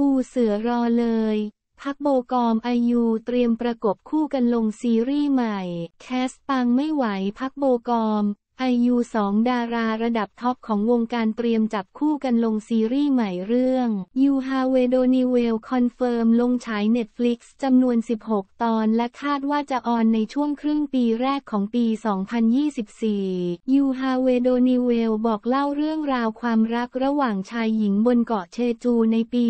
ปูเสือรอเลย พักโบกอมอายุเตรียมประกบคู่กันลงซีรีส์ใหม่ แคสปังไม่ไหวพักโบกอมไอยูสองดาราระดับท็อปของวงการเตรียมจับคู่กันลงซีรีส์ใหม่เรื่อง ยูฮาเวโดนิเวลคอนเฟิร์มลงฉายเน็ตฟลิกซ์จำนวน 16 ตอนและคาดว่าจะออนในช่วงครึ่งปีแรกของปี 2024ยูฮาเวโดนิเวลบอกเล่าเรื่องราวความรักระหว่างชายหญิงบนเกาะเชจูในปี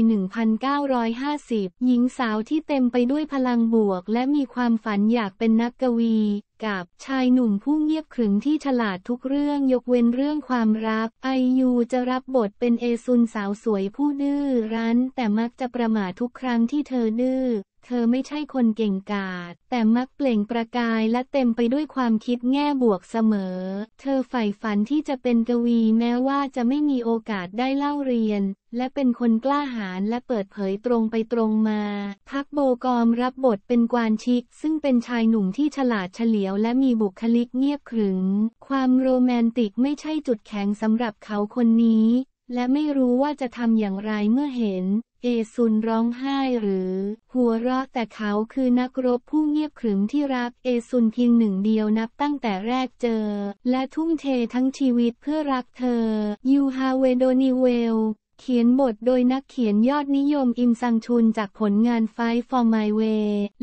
1950 หญิงสาวที่เต็มไปด้วยพลังบวกและมีความฝันอยากเป็นนักกวีกับชายหนุ่มผู้เงียบขรึมที่ฉลาดทุกเรื่องยกเว้นเรื่องความรักไอยูจะรับบทเป็นเอซุนสาวสวยผู้ดื้อรั้น แต่มักจะประมาททุกครั้งที่เธอดื้อเธอไม่ใช่คนเก่งกาจแต่มักเปล่งประกายและเต็มไปด้วยความคิดแง่บวกเสมอ เธอใฝ่ฝันที่จะเป็นกวีแม้ว่าจะไม่มีโอกาสได้เล่าเรียน และเป็นคนกล้าหาญและเปิดเผยตรงไปตรงมา พักโบกอมรับบทเป็นกวานชิกซึ่งเป็นชายหนุ่มที่ฉลาดเฉลียวและมีบุคลิกเงียบขรึมความโรแมนติกไม่ใช่จุดแข็งสำหรับเขาคนนี้ และไม่รู้ว่าจะทำอย่างไรเมื่อเห็นเอซุนร้องไห้หรือ หัวเราะแต่เขาคือนักรบผู้เงียบขรึมที่รักเอซุนเพียงหนึ่งเดียวนับตั้งแต่แรกเจอ และทุ่มเททั้งชีวิตเพื่อรักเธอยูฮาเวโดนิเวลเขียนบทโดยนักเขียนยอดนิยมอิมซังชุนจากผลงานไฟฟอร์ไมเว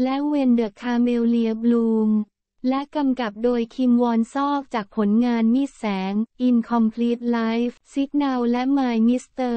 และเวนเดอร์คาเมเลียบลูมและกำกับโดยคิมวอนซอกจากผลงานมิสแสง Incomplete Life s i ก n a l และ My Mister